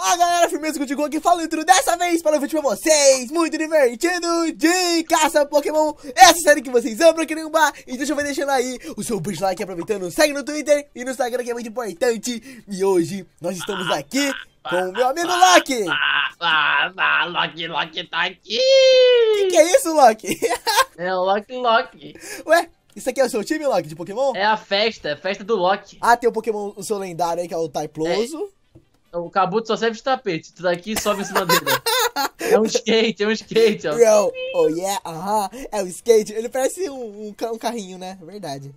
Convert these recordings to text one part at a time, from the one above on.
Fala galera, firmeza que eu aqui, falo dentro dessa vez para o vídeo pra vocês, muito divertido de caça Pokémon, essa série que vocês amam, que bar, e deixa eu ver deixando aí o seu bicho like, aproveitando, segue no Twitter e no Instagram que é muito importante, e hoje nós estamos aqui com o meu amigo Loki. Loki, Loki tá aqui. Que que é isso, Loki? é o Loki, Loki. Ué, isso aqui é o seu time, Loki, de Pokémon? É a festa, a festa do Loki. Ah, tem o Pokémon, o seu lendário aí, que é o Taiploso. É. O Kabuto só serve de tapete. Tu daqui e sobe em cima dele. é um skate, é um skate, ó. Bro, oh yeah, aham. Uh -huh. É um skate. Ele parece um, um, um carrinho, né? Verdade.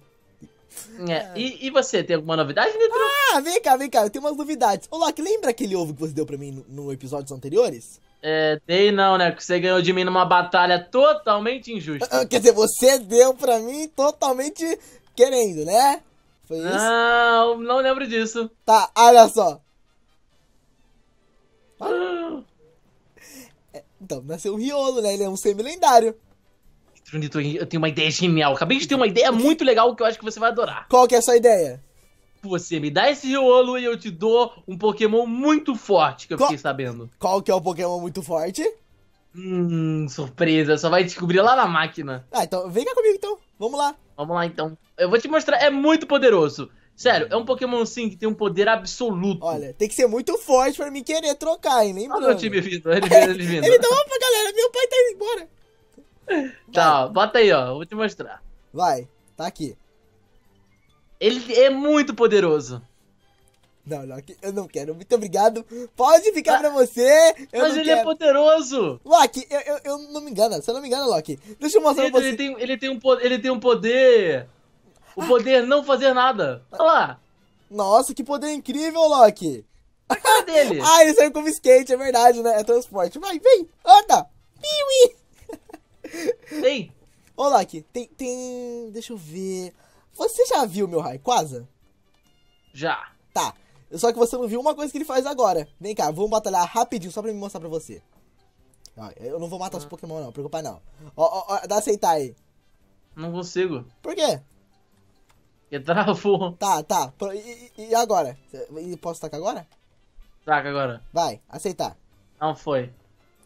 É. É. E, e, você, tem alguma novidade, Nitro? Ah, vem cá, vem cá, eu tenho umas novidades. Ô, Loki, lembra aquele ovo que você deu pra mim no, no episódios anteriores? É, dei não, né? Que você ganhou de mim numa batalha totalmente injusta. Ah, ah, quer dizer, você deu pra mim totalmente querendo, né? Foi isso? Não, não lembro disso. Tá, olha só. É, então, nasceu o Riolo, né? Ele é um semi-lendário. Trunito, Eu tenho uma ideia genial. Acabei de ter uma ideia muito legal que eu acho que você vai adorar. Qual que é a sua ideia? Você me dá esse Riolo e eu te dou um Pokémon muito forte que eu Qual... fiquei sabendo. Qual que é o Pokémon muito forte? Hum, surpresa. Só vai descobrir lá na máquina. Ah, então vem cá comigo então. Vamos lá. Vamos lá então. Eu vou te mostrar. É muito poderoso. Sério, é um Pokémon assim que tem um poder absoluto. Olha, tem que ser muito forte pra me querer trocar, hein, nem Olha o time vindo, ele vindo, ele vindo. ele dá uma pra galera, meu pai tá indo embora. Tá, bota aí, ó, vou te mostrar. Vai, tá aqui. Ele é muito poderoso. Não, não, eu não quero. Muito obrigado. Pode ficar ah, pra você. mas ele é quero. é poderoso. Loki, eu, eu, eu, não me engano. Você não me engana, Loki. Deixa eu mostrar ele, pra você. Ele tem, ele, tem um, ele tem um poder o poder não fazer nada. Olha lá. Nossa, que poder incrível, Loki. A cara dele. ah, ele saiu como skate, é verdade, né? É transporte. Vai, vem, anda. Piuí. Tem. Ô, Loki, tem, tem... Deixa eu ver... Você já viu meu Raikwaza? Já. Tá. Só que você não viu uma coisa que ele faz agora. Vem cá, vamos batalhar rapidinho só pra me mostrar pra você. eu não vou matar ah. os Pokémon, não, preocupa não. Ó, ó, ó, dá aceitar aí. Não consigo. Por quê? Que travou. Tá, tá. E, e agora? posso tacar agora? Taca agora. Vai, aceitar. Não foi.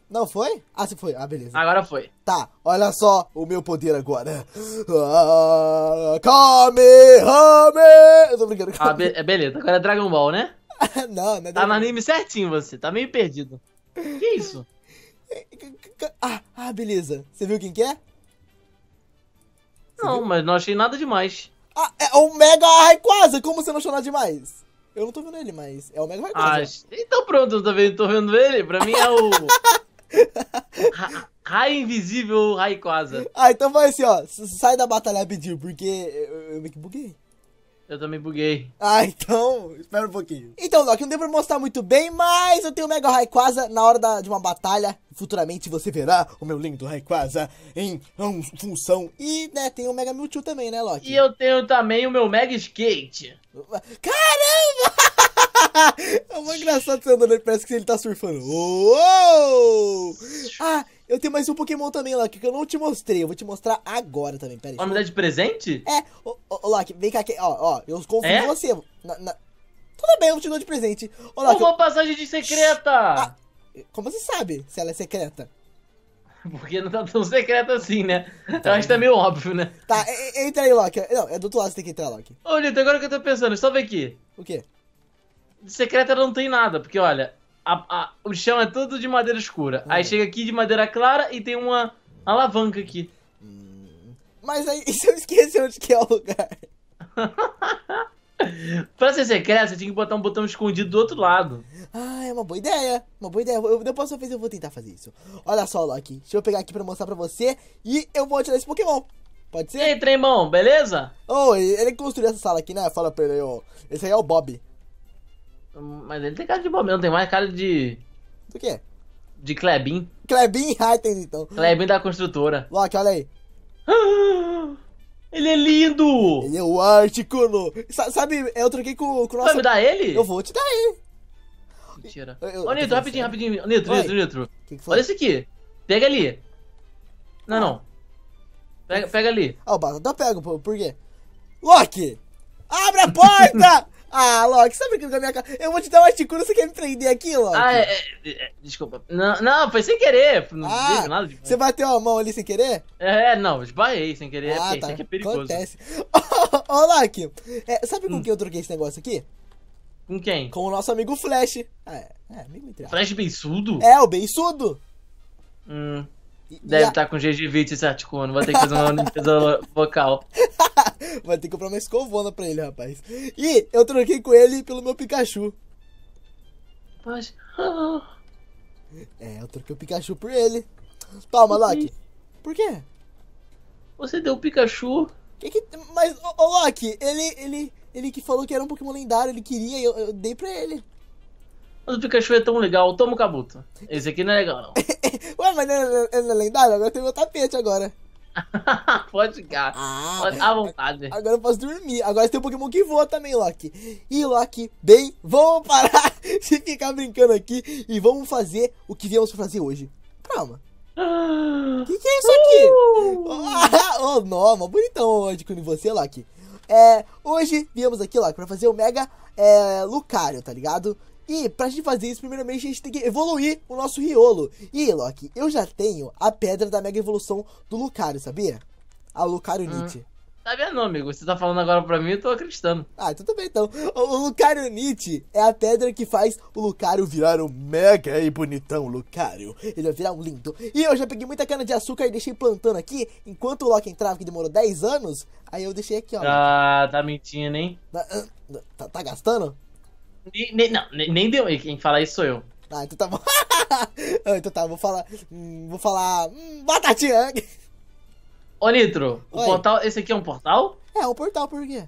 Não foi? Ah, se foi. Ah, beleza. Agora foi. Tá, olha só o meu poder agora. Ah, come. Hame! Eu tô brincando. Ah, be é beleza, agora é Dragon Ball, né? não, não é Tá Dragon... no anime certinho você, tá meio perdido. Que isso? É, ah, ah, beleza. Você viu quem que é? Você não, viu? mas não achei nada demais. Ah, é, é o Mega Raikwaza, como você não chora demais? Eu não tô vendo ele, mas é o Mega Raikwaza. Ah, então pronto, eu também tô vendo ele. Pra mim é o... Ra Invisível Raikwaza. Ah, então vai assim, ó. Sai da batalha, pediu, porque eu, eu meio que buguei. Eu também buguei. Ah, então, espera um pouquinho. Então, Loki, não devo mostrar muito bem, mas eu tenho o Mega Rayquaza na hora da, de uma batalha. Futuramente você verá o meu lindo Rayquaza em função. E, né, tem o Mega Mewtwo também, né, Loki? E eu tenho também o meu Mega Skate. Caramba! é muito engraçado você andando, né? parece que ele tá surfando. Uou! Ah, eu tenho mais um Pokémon também, Loki, que eu não te mostrei. Eu vou te mostrar agora também, peraí. aí. me dá de presente? É, ô, Loki, vem cá, aqui, ó, ó, eu confio é? em você. Na, na... Tudo bem, eu vou te dar de presente. Ô, Loki, Uma eu... passagem de secreta! Ah, como você sabe se ela é secreta? Porque não tá tão secreta assim, né? Tá. Eu acho que tá meio óbvio, né? Tá, entra aí, Loki. Não, é do outro lado você tem que entrar, Loki. Ô, Lito, agora que eu tô pensando, só vem aqui. O quê? De secreta não tem nada, porque olha, a, a, o chão é todo de madeira escura. Hum. Aí é. chega aqui de madeira clara e tem uma, alavanca aqui. Hum, mas aí, e se eu esquecer onde que é o lugar? pra ser secreto, você tinha que botar um botão escondido do outro lado. Ah, é uma boa ideia. Uma boa ideia. Eu, depois próxima eu vou tentar fazer isso. Olha só, Loki. Deixa eu pegar aqui pra mostrar pra você. E eu vou atirar esse Pokémon. Pode ser? E aí, trem bom, beleza? Oh, ele construiu essa sala aqui, né? Fala pra ele, ó. Esse aí é o Bob. Mas ele tem cara de bombeiro, tem mais cara de. Do quê? De Klebin. Klebin? Ah, então. Klebin da construtora. Loki, olha aí. Ele é lindo! Ele é o Articuno! Sabe, eu troquei com o Cross. Vai me dar ele? Eu vou te dar ele. Mentira. Eu, eu, Ô, Nitro, rapidinho, rapidinho. Nitro, Nitro, Nitro. que foi? Olha esse aqui. Pega ali. Não, não. Pega, pega ali. Ah, o Batata tá pega, por quê? Loki! Abre a porta! Ah, Loki, você tá brincando com a minha cara? Eu vou te dar uma ticura, você quer me prender aqui, Loki? Ah, é, é, é desculpa. Não, não, foi sem querer. Não ah, nada de... Você bateu a mão ali sem querer? É, é não, esbarrei sem querer. Ah, é, tá. Isso é perigoso. Acontece. Ô, Loki, é, sabe com hum. quem eu troquei esse negócio aqui? Com quem? Com o nosso amigo Flash. Ah, é, é amigo entre Flash Beiçudo? É, o Beiçudo. Hum. Deve estar a... tá com gengivite esse articuno. Vou ter que fazer uma limpeza vocal. Vai ter que comprar uma escovona pra ele, rapaz. E eu troquei com ele pelo meu Pikachu. Mas... É, eu troquei o Pikachu por ele. Toma, Loki. Por quê? Você deu o Pikachu. Que que... Mas, ô, ô Loki, ele, ele, ele que falou que era um Pokémon lendário, ele queria, eu, eu dei pra ele. Mas o Pikachu é tão legal, toma o Kabuto. Esse aqui não é legal, não. Ué, mas é, ele é lendário? Agora tem meu tapete agora. Pode ficar. Ah, Pode, à vontade. Agora eu posso dormir. Agora tem um Pokémon que voa também, Loki. E Loki, bem, vamos parar de ficar brincando aqui e vamos fazer o que viemos pra fazer hoje. Calma. O que, que, é isso aqui? Uh! oh, não, bonitão hoje com você, Loki. É, hoje viemos aqui, Loki, pra fazer o Mega é, Lucario, tá ligado? E pra gente fazer isso, primeiramente a gente tem que evoluir o nosso Riolo. E, Loki, eu já tenho a pedra da mega evolução do Lucario, sabia? A Lucario ah. Nietzsche. Sabia não, amigo. Você tá falando agora pra mim, eu tô acreditando. Ah, tudo bem então. então. O Lucario Nietzsche é a pedra que faz o Lucario virar um mega e bonitão Lucario. Ele vai virar um lindo. E eu já peguei muita cana de açúcar e deixei plantando aqui. Enquanto o Loki entrava, que demorou 10 anos, aí eu deixei aqui, ó. Ah, tá mentindo, hein? Ah, ah, tá, tá gastando? Nem, nem, não, nem, deu. Quem fala isso sou eu. Ah, então tá bom. Ah, então tá, vou falar. Hum, vou falar. Hum, batatinha! Ô Nitro, Oi. o portal. Esse aqui é um portal? É, o um portal, por quê?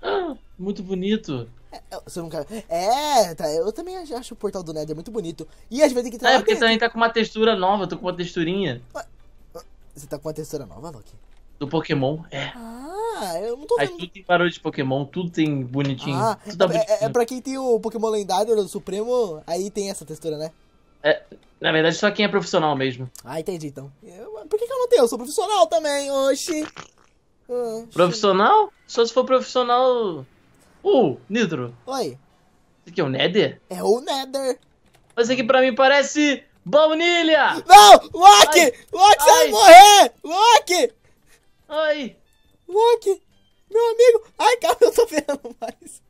Ah, muito bonito. É, você não quer... é tá, eu também acho o portal do Nether muito bonito. E às vezes tem que entrar. Ah, é porque você também tá com uma textura nova, eu tô com uma texturinha. Você tá com uma textura nova, Loki? Do Pokémon? É. Ah. Ah, eu não tô vendo. tudo tem barulho de Pokémon, tudo tem bonitinho. Ah, tudo é, bonitinho. É, é pra quem tem o Pokémon lendário do Supremo, aí tem essa textura, né? É, na verdade, só quem é profissional mesmo. Ah, entendi então. Eu, por que, que eu não tenho? Eu sou profissional também, oxi. oxi. Profissional? Só se for profissional. Uh, Nitro. Oi. Esse aqui é o Nether? É o Nether. Mas aqui pra mim parece. Baunilha! Não! Loki! Ai. Loki, você vai morrer! Loki! Ai! Loki, meu amigo. Ai, calma, eu tô vendo mais.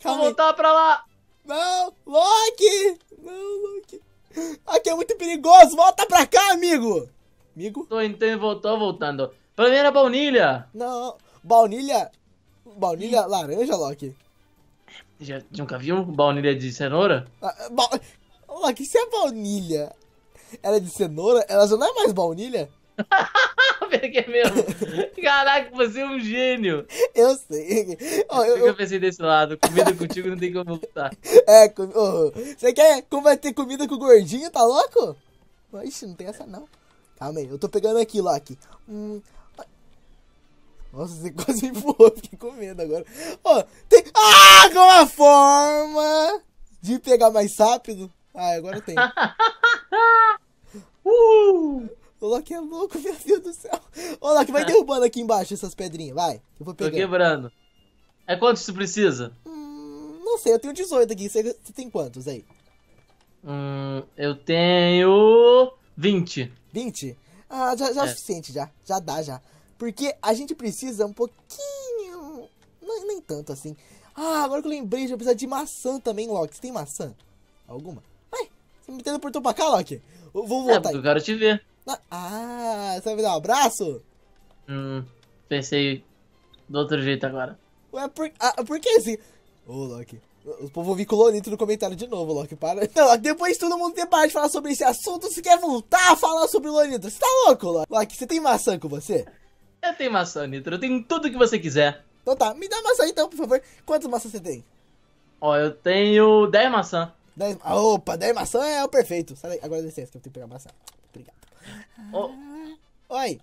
Calma Vou voltar pra lá. Não, Loki. Não, Loki. Aqui é muito perigoso. Volta pra cá, amigo. Amigo? Tô entendendo, voltou, voltando. Pra mim era baunilha. Não, baunilha... Baunilha laranja, Loki? Já, nunca viu baunilha de cenoura? Ah, ah ba... Loki, se é baunilha ela é de cenoura, ela já não é mais baunilha? peguei é mesmo. Caraca, você é um gênio. Eu sei. Oh, eu, eu, pensei desse lado. Comida contigo não tem como lutar. É, com... oh, você quer combater comida com o gordinho? Tá louco? Ixi, não tem essa não. Calma aí, eu tô pegando aqui, Loki. Hum. Nossa, você quase empurrou, fiquei com medo agora. Ó, oh, tem. Ah, alguma forma de pegar mais rápido. Ah, agora tem. O Loki é louco, meu Deus do céu. Ô, Loki, vai derrubando aqui embaixo essas pedrinhas, vai. Eu vou pegar. Tô quebrando. É que você precisa? Hum, não sei, eu tenho 18 aqui. Você tem quantos aí? Hum, eu tenho 20. 20? Ah, já, já é, é. suficiente, já. Já dá, já. Porque a gente precisa um pouquinho... Não, nem tanto, assim. Ah, agora que eu lembrei, já precisa de maçã também, Loki. Você tem maçã? Alguma? Ai, você me teleportou pra cá, Loki? Eu vou é, voltar. É, eu quero te ver. Ah, ah, você vai me dar um abraço? Hum, pensei do outro jeito agora. Ué, por, ah, por que assim? Ô, oh, Loki. O povo ouvir colonito no comentário de novo, Loki. Para. Não, depois todo mundo tem parado de falar sobre esse assunto, você quer voltar a falar sobre o Lonito. Você tá louco, Loki? Loki, você tem maçã com você? Eu tenho maçã, Nitro. Eu tenho tudo que você quiser. Então tá, me dá maçã então, por favor. Quantas maçãs você tem? Ó, eu tenho 10 maçã. 10... Ah, opa, 10 maçã é o perfeito. Sai daí. Agora licença que eu tenho que pegar maçã. Obrigado. Oh. Oi.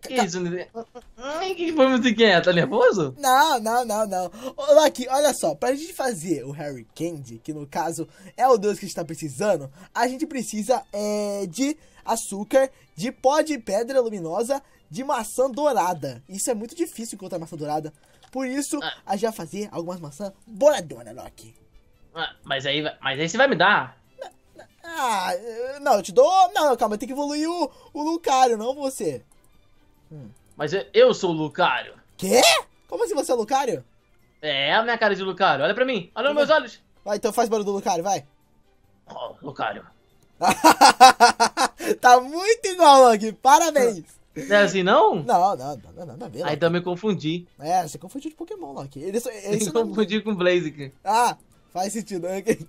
Que isso? O que foi muito que é? Tá nervoso? Não, não, não, não. Ô, Lucky, olha só, pra gente fazer o Harry Candy, que no caso é o Deus que a gente tá precisando, a gente precisa é, de açúcar, de pó de pedra luminosa, de maçã dourada. Isso é muito difícil encontrar maçã dourada. Por isso, ah. a gente vai fazer algumas maçãs douradona, Loki. Ah, mas aí, mas aí você vai me dar? Ah, eh, não, eu te dou. Não, calma, tem que evoluir o, o Lucario, não você. Hum. Mas eu, sou o Lucario. Quê? Como assim você é o Lucario? É, a minha cara é de Lucario. Olha pra mim, olha nos meus é? olhos. Vai, então faz barulho do Lucario, vai. Oh, Lucario. tá muito igual, Log. Parabéns. Não é assim, não? Não, não, não, nada a ver. Aí também então confundi. É, você confundiu de Pokémon, Loki. Ele, ele, ele confundi não... com Blaziken. Ah, faz sentido, Log. Né?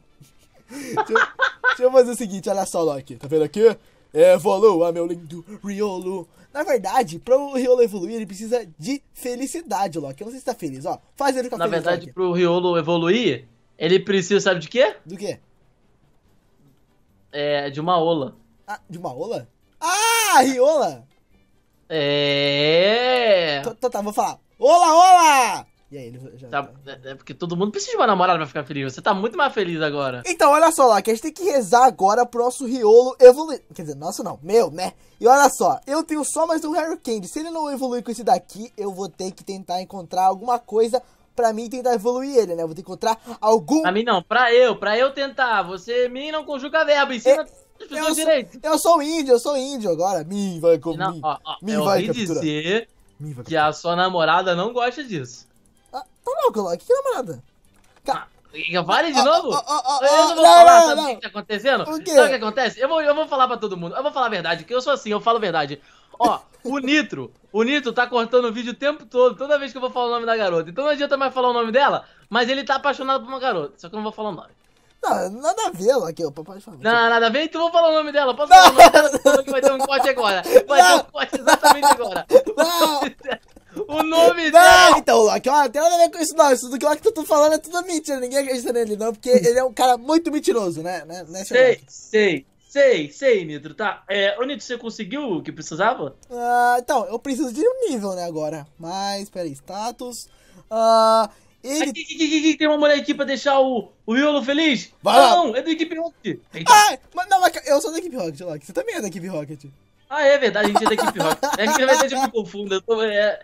deixa, deixa, eu fazer o seguinte, olha só, Loki. Tá vendo aqui? Evolua, ah, meu lindo Riolo. Na verdade, para o Riolo evoluir, ele precisa de felicidade, Loki. Eu não sei se tá feliz, ó. Faz ele ficar Na feliz, verdade, para o Riolo evoluir, ele precisa, sabe de quê? Do quê? É, de uma ola. Ah, de uma ola? Ah, Riola! É. Então, então tá, vou falar. Ola, ola! E aí ele já. Tá, tá. É, é porque todo mundo precisa de uma namorada pra ficar feliz. Você tá muito mais feliz agora. Então, olha só lá, que a gente tem que rezar agora pro nosso Riolo evoluir. Quer dizer, nosso não, meu, né? E olha só, eu tenho só mais um Harry Candy. Se ele não evoluir com esse daqui, eu vou ter que tentar encontrar alguma coisa pra mim tentar evoluir ele, né? Eu vou ter que encontrar algum. Pra mim não, pra eu, pra eu tentar. Você, mim, não conjuga verbo, ensina. É... Eu sou, direito. eu sou índio, eu sou índio agora. Mim vai comigo. Mim, ó, ó, mim eu é vai ouvi capturar. dizer mim vai que a sua namorada não gosta disso. Ah, tá louco, Loki? Que namorada? Cara, ah, Vale de ah, novo? Ah, ah, eu não vou não, falar, não, sabe o que tá acontecendo? O sabe o que acontece? Eu vou, eu vou falar pra todo mundo. Eu vou falar a verdade, que eu sou assim, eu falo a verdade. Ó, o Nitro, o Nitro tá cortando o vídeo o tempo todo, toda vez que eu vou falar o nome da garota. Então não adianta mais falar o nome dela, mas ele tá apaixonado por uma garota. Só que eu não vou falar o nome. Não, nada a ver, Loki, o papai Não, nada a ver, então vou falar o nome dela. Posso falar o nome dela? Que então vai ter um corte agora. Vai ter um corte exatamente agora. Não. O nome não, dela! então, Loki, ó, tem nada a ver com isso não. Isso do que o Loki tá falando é tudo mentira. Ninguém acredita nele não, porque ele é um cara muito mentiroso, né? né, né sei, sei, sei, sei, Nitro, tá? É, o Nitro, você conseguiu o que precisava? Ah, então, eu preciso de um nível, né, agora. Mas, peraí, status... Ah... Ele... Aqui, aqui, aqui, aqui, tem uma mulher aqui pra deixar o, o Yolo feliz? Vai não, é do Equipe Rocket. Ah, mas, não, mas eu sou da Equipe Rocket, Loki. Você também é da Equipe Rocket. Ah, é verdade, a gente é da equipe rock. É que na verdade eu me confundo. Eu tô... é...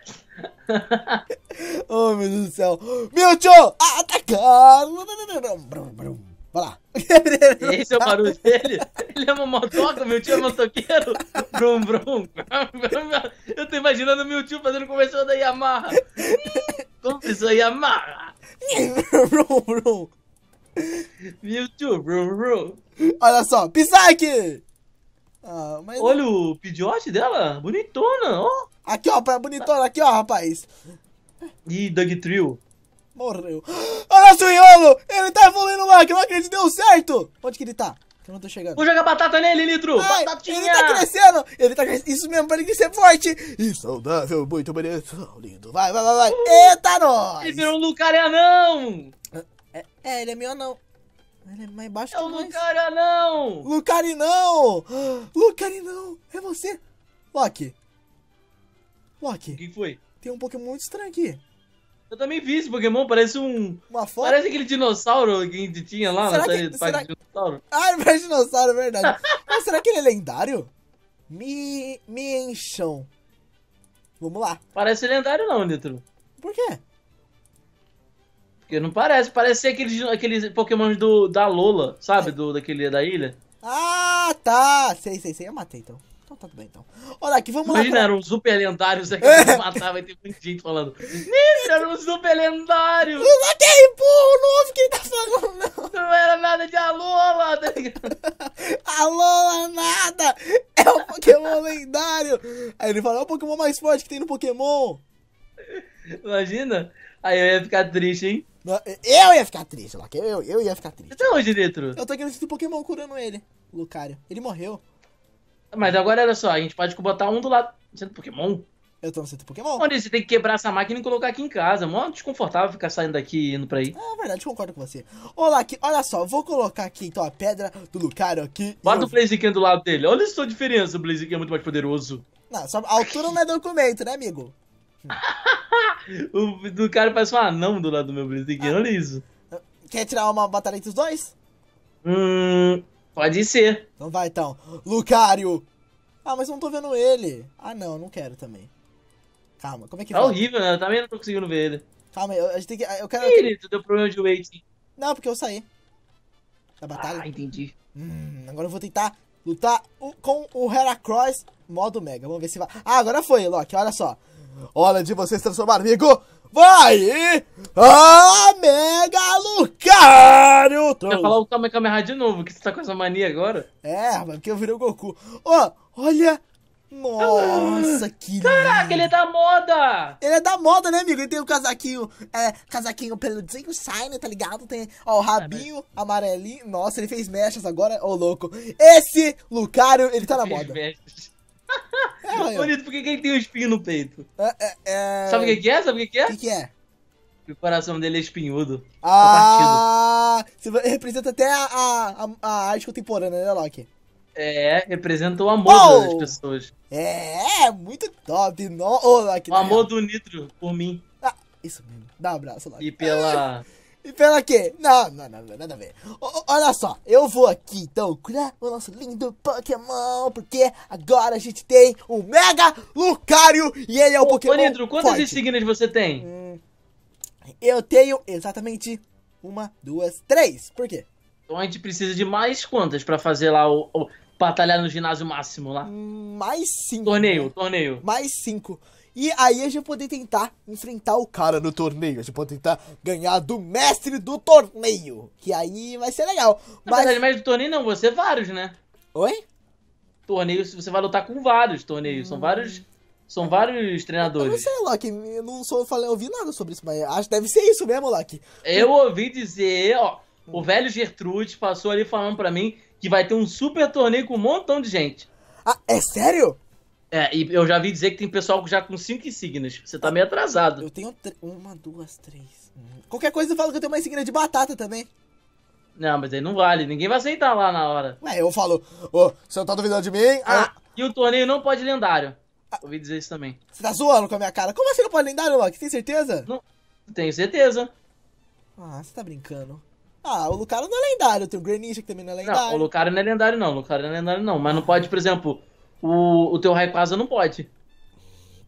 oh, meu Deus do céu. Mewtwo, atacar! Vai lá. Esse é o barulho dele? Ele é uma motoca, meu tio é motoqueiro. Brum, brum. Eu tô imaginando meu tio fazendo conversão da Yamaha. Começou é Yamaha. brum, brum. Meu tio, brum, brum. Olha só, Psyche! Ah, mas... Olha o pidiote dela, bonitona, ó. Aqui, ó, pra bonitona, aqui, ó, rapaz. Ih, Doug Trio. Morreu. Olha o Suiolo! Ele tá evoluindo, que eu não acredito, deu certo! Onde que ele tá? Eu não tô chegando. Vou jogar batata nele, Litro! Ai, Batatinha! Ele tá crescendo! Ele tá crescendo! Isso mesmo, pra ele ser forte! E saudável, muito bonito, lindo. Vai, vai, vai, vai! Eita, nós! Ele virou um Lucaria, é anão! É, é, ele é meu não. Ele é mais baixo é que o nós. não. Lucarinão! não. É você! Loki! Loki! O que foi? Tem um Pokémon muito estranho aqui. Eu também vi esse Pokémon, parece um. Uma foto? Parece aquele dinossauro que a gente tinha lá será na série que, será... de dinossauro. Ah, parece é dinossauro, é verdade. Mas será que ele é lendário? Me. Me encham. Vamos lá. Parece lendário não, Nitro. Por quê? Porque não parece, parece ser aqueles, aqueles pokémons do, da Lola, sabe? Do, daquele da ilha. Ah, tá! Sei, sei, sei. Eu matei então. Então tá tudo bem então. Olha aqui, vamos Imagina, lá. Imagina, era um super lendário, você né? que matava e tem muita gente falando. Isso, era um super lendário! Não matei, porra, não ouve quem que tá falando, não! Não era nada de Alola, tá ligado? Alola nada! É um Pokémon lendário! Aí ele fala, é o Pokémon mais forte que tem no Pokémon! Imagina? Aí eu ia ficar triste, hein? Eu ia ficar triste, Loki. Eu, eu ia ficar triste. Você tá onde dentro? Eu tô aqui no centro do Pokémon curando ele, Lucario. Ele morreu. Mas agora olha só, a gente pode botar um do lado é do centro Pokémon. Eu tô no centro Pokémon. Onde você tem que quebrar essa máquina e colocar aqui em casa. Mó desconfortável ficar saindo daqui e indo pra aí. Ah, verdade, concordo com você. Olá, aqui, olha só, vou colocar aqui então a pedra do Lucario aqui. Bota eu... o Blaziken do lado dele. Olha só a diferença, o Blaziken é muito mais poderoso. Não, só a altura não é documento, né, amigo? o do cara parece um anão do lado do meu Blitz, Olha isso. Quer tirar uma batalha entre os dois? Hum, pode ser. Então vai então. Lucario! Ah, mas não tô vendo ele. Ah não, não quero também. Calma, como é que Tá horrível, né? Eu também não tô conseguindo ver ele. Calma aí, eu, a gente tem que. Eu quero. Ele, tu deu problema de waiting. Não, porque eu saí. Da batalha. Ah, entendi. Hum, agora eu vou tentar lutar com o Heracross modo Mega. Vamos ver se vai. Ah, agora foi, Loki. Olha só. Hora de você se transformar, amigo! Vai! Ah, Mega Lucario! Tron. Vai falar o Kamehameha de novo, que você tá com essa mania agora? É, mano, que eu virei o Goku. Ó, oh, olha! Nossa, ah, que Caraca, lindo. ele é da moda! Ele é da moda, né, amigo? Ele tem o casaquinho, é, casaquinho peludinho, shine, tá ligado? Tem, ó, o é, rabinho amarelinho. Nossa, ele fez mechas agora, ô louco. Esse Lucario, ele tá na moda. Mechas. É, Bonito, por que, ele tem um espinho no peito? É, é, é, Sabe o que, que, é? Sabe o que, que é? O que, que, é? o coração dele é espinhudo. Ah! Tá Você representa até a, a, a, arte contemporânea, né, Loki? É, representa o amor oh! das pessoas. É, é, muito top. No... Oh, Loki, o amor do Nitro por mim. Ah, isso mesmo. Dá um abraço, Loki. E pela. Ah. E pela quê? Não, não, não, nada a ver. O, olha só, eu vou aqui então curar o nosso lindo Pokémon, porque agora a gente tem o Mega Lucario e ele é o Ô, Pokémon. Nitro, quantas forte. você tem? Hum, eu tenho exatamente uma, duas, três. Por quê? Então a gente precisa de mais quantas para fazer lá o, o. batalhar no ginásio máximo lá? Hum, mais cinco. Torneio, né? torneio. Mais cinco. E aí a gente poder tentar enfrentar o cara no torneio. A gente pode tentar ganhar do mestre do torneio. Que aí vai ser legal. Mas... Mas verdade, mestre do torneio não, você é vários, né? Oi? Torneio, você vai lutar com vários torneios. Hum. São vários. São vários treinadores. Eu não sei, Loki. Eu não sou, falei, ouvi nada sobre isso, mas acho que deve ser isso mesmo, Loki. Eu ouvi dizer, ó. Hum. O velho Gertrude passou ali falando para mim que vai ter um super torneio com um montão de gente. Ah, é sério? É, e eu já vi dizer que tem pessoal já com cinco insígnias. Você tá meio atrasado. Eu tenho uma, duas, três. Qualquer coisa eu falo que eu tenho uma insígnia de batata também. Não, mas aí não vale. Ninguém vai aceitar lá na hora. Ué, eu falo, ô, você não tá duvidando de mim? Ah, ah. E o torneio não pode lendário. Ah. Ouvi dizer isso também. Você tá zoando com a minha cara? Como assim não pode lendário, Loki? Tem certeza? Não, tenho certeza. Ah, você tá brincando. Ah, o Lucario não é lendário. Tem o Greninja que também não é lendário. Não, o Lucario não é lendário não. O Lucario não é lendário não. Mas não pode, por exemplo... O, o teu Raipaza não pode.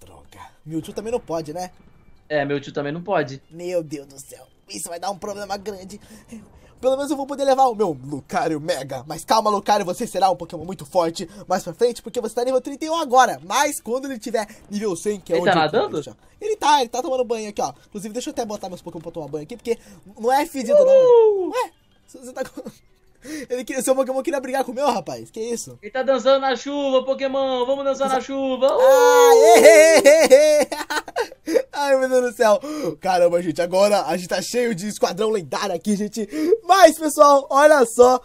Droga. Mewtwo também não pode, né? É, meu tio também não pode. Meu Deus do céu. Isso vai dar um problema grande. Pelo menos eu vou poder levar o meu Lucario Mega. Mas calma, Lucario, você será um Pokémon muito forte mais pra frente, porque você tá nível 31 agora. Mas quando ele tiver nível 100, que é ele onde... Ele tá nadando? Ele tá, ele tá tomando banho aqui, ó. Inclusive, deixa eu até botar meus Pokémon pra tomar banho aqui, porque não é fedido, uh! não. Ué, você tá... Ele queria, seu Pokémon queria brigar com o meu, rapaz. Que isso? Ele tá dançando na chuva, Pokémon. Vamos dançar Dança... na chuva. Uh! Ai, meu Deus do céu. Caramba, gente. Agora a gente tá cheio de esquadrão lendário aqui, gente. Mas, pessoal, olha só.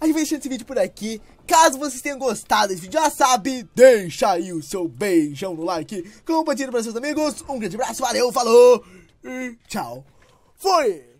A gente vai deixando esse vídeo por aqui. Caso vocês tenham gostado desse vídeo, já sabe, deixa aí o seu beijão no like. Compartilha para seus amigos. Um grande abraço, valeu, falou e tchau. Fui!